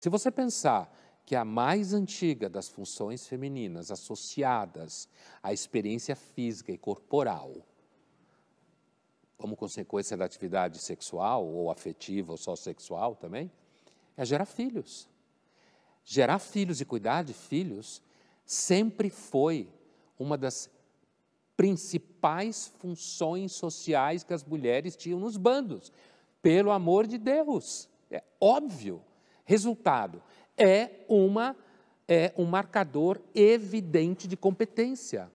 Se você pensar que a mais antiga das funções femininas associadas à experiência física e corporal, como consequência da atividade sexual ou afetiva ou só sexual também, é gerar filhos. Gerar filhos e cuidar de filhos sempre foi uma das principais funções sociais que as mulheres tinham nos bandos. Pelo amor de Deus, é óbvio. Resultado: é, uma, é um marcador evidente de competência.